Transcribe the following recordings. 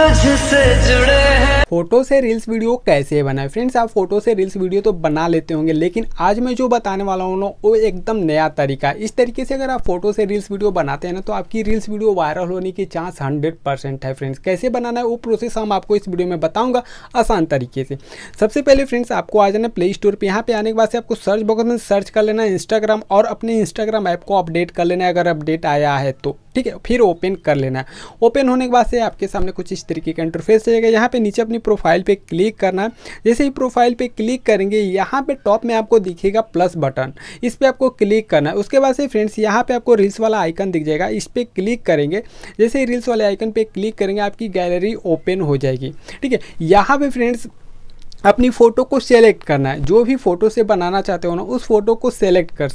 तुझसे जुड़े हैं फोटो से रील्स वीडियो कैसे बनाए फ्रेंड्स आप फोटो से रील्स वीडियो तो बना लेते होंगे लेकिन आज मैं जो बताने वाला हूँ ना वो एकदम नया तरीका है इस तरीके से अगर आप फोटो से रील्स वीडियो बनाते हैं ना तो आपकी रील्स वीडियो वायरल होने की चांस हंड्रेड परसेंट है फ्रेंड्स कैसे बनाना है वो प्रोसेस हम आपको इस वीडियो में बताऊँगा आसान तरीके से सबसे पहले फ्रेंड्स आपको आ जाना प्ले स्टोर पर यहाँ पर आने के बाद से आपको सर्च बॉक्स में सर्च कर लेना है इंस्टाग्राम और अपने इंस्टाग्राम ऐप को अपडेट कर लेना है अगर अपडेट आया है तो ठीक है फिर ओपन कर लेना है ओपन होने के बाद से आपके सामने कुछ इस तरीके का इंटरफेस जाएगा यहाँ पे नीचे अपनी प्रोफाइल पे क्लिक करना है जैसे ही प्रोफाइल पे क्लिक करेंगे यहाँ पे टॉप में आपको दिखेगा प्लस बटन इस पर आपको क्लिक करना है उसके बाद से फ्रेंड्स यहाँ पे आपको रील्स वाला आइकन दिख जाएगा इस पर क्लिक करेंगे जैसे ही रील्स वाले आइकन पर क्लिक करेंगे आपकी गैलरी ओपन हो जाएगी ठीक है यहाँ पर फ्रेंड्स अपनी फ़ोटो को सेलेक्ट करना है जो भी फ़ोटो से बनाना चाहते हो ना उस फोटो को सेलेक्ट कर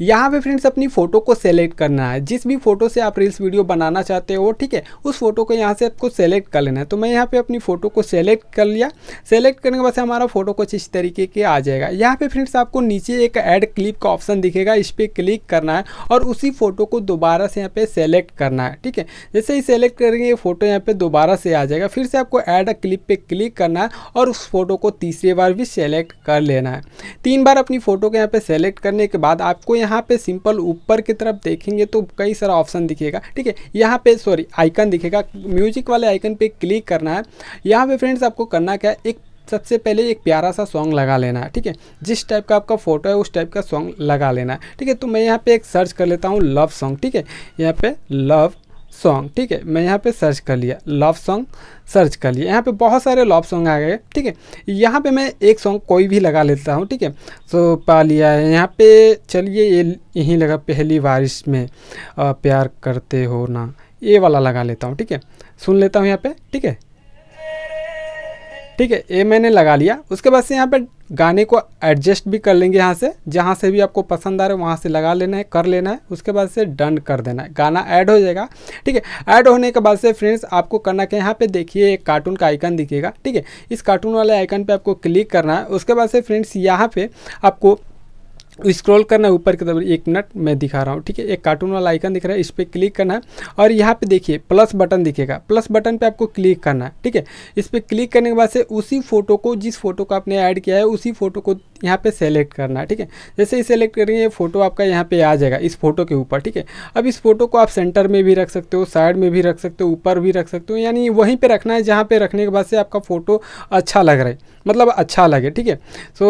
यहाँ पे फ्रेंड्स अपनी फ़ोटो को सेलेक्ट करना है जिस भी फ़ोटो से आप रील्स वीडियो बनाना चाहते हो ठीक है उस फोटो को यहाँ से आपको सेलेक्ट कर लेना है तो मैं यहाँ पे अपनी फ़ोटो को सेलेक्ट कर लिया सेलेक्ट करने के बाद हमारा फ़ोटो कुछ इस तरीके के आ जाएगा यहाँ पे फ्रेंड्स आपको नीचे एक ऐड क्लिप का ऑप्शन दिखेगा इस पर क्लिक करना है और उसी फ़ोटो को दोबारा से यहाँ पर सेलेक्ट करना है ठीक है जैसे ही सेलेक्ट करेंगे ये फ़ोटो यहाँ पर दोबारा से आ जाएगा फिर से आपको ऐड क्लिप पर क्लिक करना है और उस फ़ोटो को तीसरी बार भी सेलेक्ट कर लेना है तीन बार अपनी फ़ोटो को यहाँ पर सेलेक्ट करने के बाद आपको यहाँ पे सिंपल ऊपर की तरफ देखेंगे तो कई सारा ऑप्शन दिखेगा ठीक है यहाँ पे सॉरी आइकन दिखेगा म्यूजिक वाले आइकन पे क्लिक करना है यहाँ पे फ्रेंड्स आपको करना क्या है एक सबसे पहले एक प्यारा सा सॉन्ग लगा लेना है ठीक है जिस टाइप का आपका फ़ोटो है उस टाइप का सॉन्ग लगा लेना है ठीक है तो मैं यहाँ पे एक सर्च कर लेता हूँ लव सॉन्ग ठीक है यहाँ पे लव सॉन्ग ठीक है मैं यहाँ पे सर्च कर लिया लव सॉन्ग सर्च कर लिया यहाँ पे बहुत सारे लव सॉन्ग आ गए ठीक है यहाँ पे मैं एक सॉन्ग कोई भी लगा लेता हूँ ठीक है सो पा लिया है यहाँ पे चलिए ये यहीं लगा पहली बारिश में आ, प्यार करते हो ना ये वाला लगा लेता हूँ ठीक है सुन लेता हूँ यहाँ पे ठीक है ठीक है ये मैंने लगा लिया उसके बाद से यहाँ पर गाने को एडजस्ट भी कर लेंगे यहाँ से जहाँ से भी आपको पसंद आ रहा है वहाँ से लगा लेना है कर लेना है उसके बाद से डन कर देना है गाना ऐड हो जाएगा ठीक है ऐड होने के बाद से फ्रेंड्स आपको करना क्या यहाँ पे देखिए एक कार्टून का आइकन दिखेगा ठीक है इस कार्टून वाले आइकन पर आपको क्लिक करना है उसके बाद से फ्रेंड्स यहाँ पर आपको स्क्रॉल करना है ऊपर की तरफ एक मिनट मैं दिखा रहा हूँ ठीक है एक कार्टून वाला आइकन दिख रहा है इस पर क्लिक करना है और यहाँ पे देखिए प्लस बटन दिखेगा प्लस बटन पे आपको क्लिक करना है ठीक है इस पर क्लिक करने के बाद से उसी फोटो को जिस फोटो को आपने ऐड किया है उसी फोटो को यहाँ पे सेलेक्ट करना है ठीक है जैसे ही सेलेक्ट करेंगे ये फोटो आपका यहाँ पे आ जाएगा इस फोटो के ऊपर ठीक है अब इस फोटो को आप सेंटर में भी रख सकते हो साइड में भी रख सकते हो ऊपर भी रख सकते हो यानी वहीं पर रखना है जहाँ पर रखने के बाद से आपका फोटो अच्छा लग रहा है मतलब अच्छा लगे ठीक है सो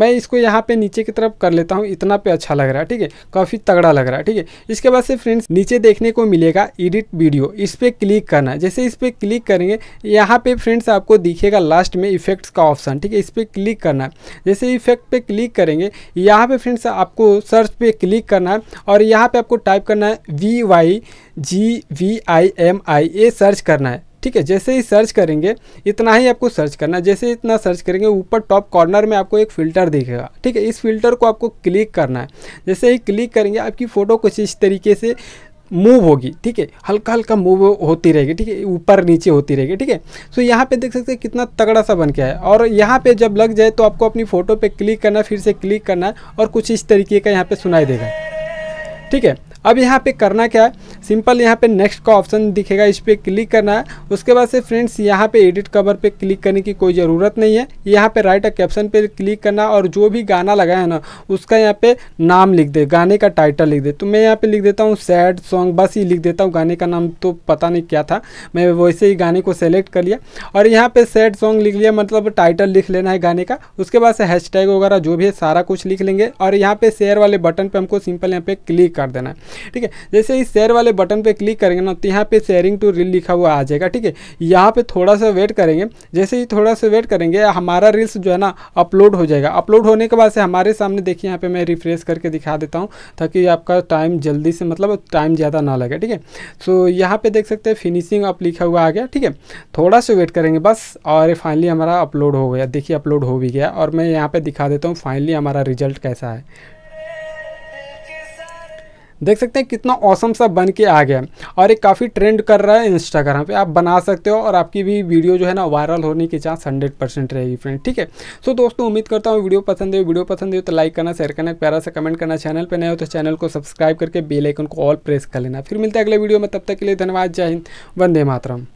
मैं इसको यहाँ पे नीचे की तरफ कर लेता हूँ इतना पे अच्छा लग रहा है ठीक है काफ़ी तगड़ा लग रहा है ठीक है इसके बाद से फ्रेंड्स नीचे देखने को मिलेगा एडिट वीडियो इस पर क्लिक करना है जैसे इस पर क्लिक करेंगे यहाँ पे फ्रेंड्स आपको दिखेगा लास्ट में इफेक्ट्स का ऑप्शन ठीक है इस पर क्लिक करना है जैसे इफेक्ट पर क्लिक करेंगे यहाँ पर फ्रेंड्स आपको सर्च पर क्लिक करना है और यहाँ पर आपको टाइप करना है V Y G V I M I A search करना है ठीक है जैसे ही सर्च करेंगे इतना ही आपको सर्च करना जैसे इतना सर्च करेंगे ऊपर टॉप कॉर्नर में आपको एक फ़िल्टर दिखेगा ठीक है इस फिल्टर को आपको क्लिक करना है जैसे ही क्लिक करेंगे आपकी फ़ोटो कुछ इस तरीके से मूव होगी ठीक है हल्का हल्का मूव होती रहेगी ठीक है ऊपर नीचे होती रहेगी ठीक है सो यहाँ पे देख सकते हैं कितना तगड़ा सा बन गया है और यहाँ पे जब लग जाए तो आपको अपनी फ़ोटो पे क्लिक करना फिर से क्लिक करना है और कुछ इस तरीके का यहाँ पे सुनाई देगा ठीक है अब यहाँ पे करना क्या है सिंपल यहाँ पे नेक्स्ट का ऑप्शन दिखेगा इस पर क्लिक करना है उसके बाद से फ्रेंड्स यहाँ पे एडिट कवर पे क्लिक करने की कोई ज़रूरत नहीं है यहाँ पे राइट कैप्शन पे क्लिक करना और जो भी गाना लगा है ना उसका यहाँ पे नाम लिख दे गाने का टाइटल लिख दे तो मैं यहाँ पर लिख देता हूँ सैड सॉन्ग बस ही लिख देता हूँ गाने का नाम तो पता नहीं क्या था मैं वैसे ही गाने को सेलेक्ट कर लिया और यहाँ पर सैड सॉन्ग लिख लिया मतलब टाइटल लिख लेना है गाने का उसके बाद से हैश वगैरह जो भी है सारा कुछ लिख लेंगे और यहाँ पर शेयर वाले बटन पर हमको सिंपल यहाँ पे क्लिक कर देना है ठीक है जैसे इस शेयर वाले बटन पर क्लिक करेंगे ना तो यहाँ पर शेयरिंग टू रील लिखा हुआ आ जाएगा ठीक है यहाँ पर थोड़ा सा वेट करेंगे जैसे ही थोड़ा सा वेट करेंगे हमारा रील्स जो है ना अपलोड हो जाएगा अपलोड होने के बाद से हमारे सामने देखिए यहाँ पर मैं रिफ्रेश करके दिखा देता हूँ ताकि आपका टाइम जल्दी से मतलब टाइम ज़्यादा ना लगे ठीक है सो यहाँ पर देख सकते हैं फिनिशिंग अप लिखा हुआ आ गया ठीक है थोड़ा सा वेट करेंगे बस और फाइनली हमारा अपलोड हो गया देखिए अपलोड हो भी गया और मैं यहाँ पे दिखा देता हूँ फाइनली हमारा रिजल्ट कैसा है देख सकते हैं कितना औसम सा बन के आ गया और एक काफ़ी ट्रेंड कर रहा है इंस्टाग्राम पे आप बना सकते हो और आपकी भी वीडियो जो है ना वायरल होने की चांस हंड्रेड परसेंट रहेगी फ्रेंड ठीक है सो दोस्तों उम्मीद करता हूँ वीडियो पसंद है वीडियो पसंद है तो लाइक करना शेयर करना प्यारा सा कमेंट करना चैनल पर नए हो तो चैनल को सब्सक्राइब करके बेलाइकन को ऑल प्रेस कर लेना फिर मिलते हैं अगले वीडियो में तब तक के लिए धन्यवाद जय हिंद वंदे मातरम